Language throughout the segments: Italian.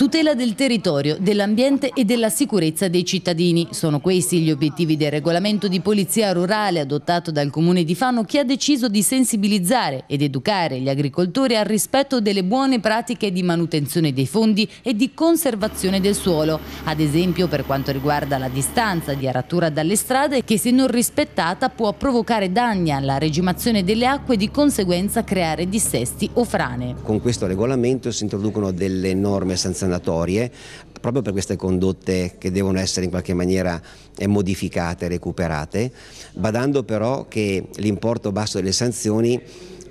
Tutela del territorio, dell'ambiente e della sicurezza dei cittadini. Sono questi gli obiettivi del regolamento di polizia rurale adottato dal Comune di Fano che ha deciso di sensibilizzare ed educare gli agricoltori al rispetto delle buone pratiche di manutenzione dei fondi e di conservazione del suolo. Ad esempio per quanto riguarda la distanza di aratura dalle strade che se non rispettata può provocare danni alla regimazione delle acque e di conseguenza creare dissesti o frane. Con questo regolamento si introducono delle norme sanzionate sanatorie proprio per queste condotte che devono essere in qualche maniera eh, modificate, recuperate, badando però che l'importo basso delle sanzioni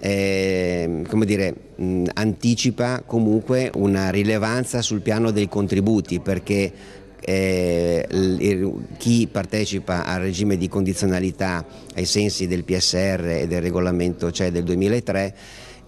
eh, come dire, anticipa comunque una rilevanza sul piano dei contributi perché eh, chi partecipa al regime di condizionalità ai sensi del PSR e del regolamento CE cioè del 2003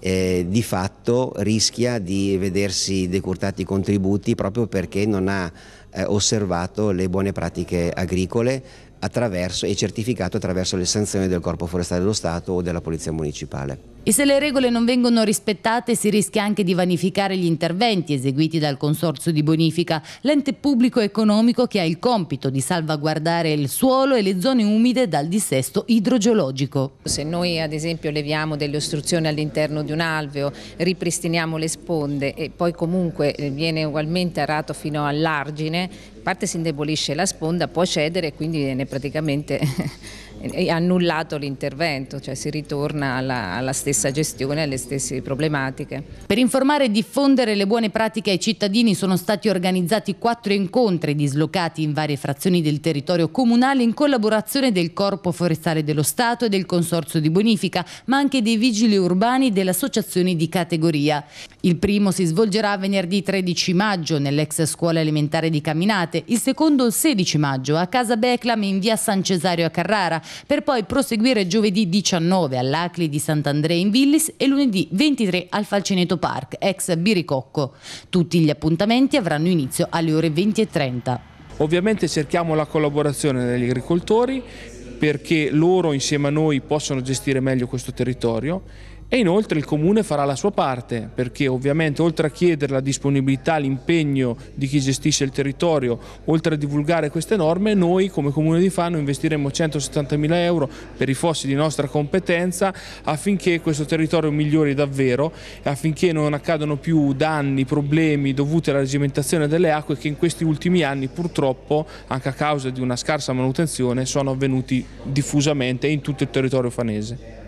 eh, di fatto rischia di vedersi decurtati i contributi proprio perché non ha eh, osservato le buone pratiche agricole e certificato attraverso le sanzioni del Corpo Forestale dello Stato o della Polizia Municipale. E se le regole non vengono rispettate si rischia anche di vanificare gli interventi eseguiti dal Consorzio di Bonifica, l'ente pubblico economico che ha il compito di salvaguardare il suolo e le zone umide dal dissesto idrogeologico. Se noi ad esempio leviamo delle ostruzioni all'interno di un alveo, ripristiniamo le sponde e poi comunque eh, viene ugualmente arato fino all'argine, a parte si indebolisce la sponda, può cedere e quindi viene praticamente è annullato l'intervento, cioè si ritorna alla, alla, stessa gestione, alle stesse problematiche. Per informare e diffondere le buone pratiche ai cittadini sono stati organizzati quattro incontri dislocati in varie frazioni del territorio comunale in collaborazione del Corpo Forestale dello Stato e del Consorzio di Bonifica, ma anche dei vigili urbani e delle associazioni di categoria. Il primo si svolgerà venerdì 13 maggio nell'ex scuola elementare di Caminate, il secondo il 16 maggio a Casa Beclam in via San Cesario a Carrara per poi proseguire giovedì 19 all'Acli di Sant'Andrea in Villis e lunedì 23 al Falcineto Park, ex Biricocco. Tutti gli appuntamenti avranno inizio alle ore 20.30. Ovviamente cerchiamo la collaborazione degli agricoltori perché loro insieme a noi possono gestire meglio questo territorio e inoltre il Comune farà la sua parte, perché ovviamente oltre a chiedere la disponibilità, l'impegno di chi gestisce il territorio, oltre a divulgare queste norme, noi come Comune di Fano investiremo 170.000 euro per i fossi di nostra competenza affinché questo territorio migliori davvero e affinché non accadano più danni, problemi dovuti alla regimentazione delle acque che in questi ultimi anni purtroppo, anche a causa di una scarsa manutenzione, sono avvenuti diffusamente in tutto il territorio fanese.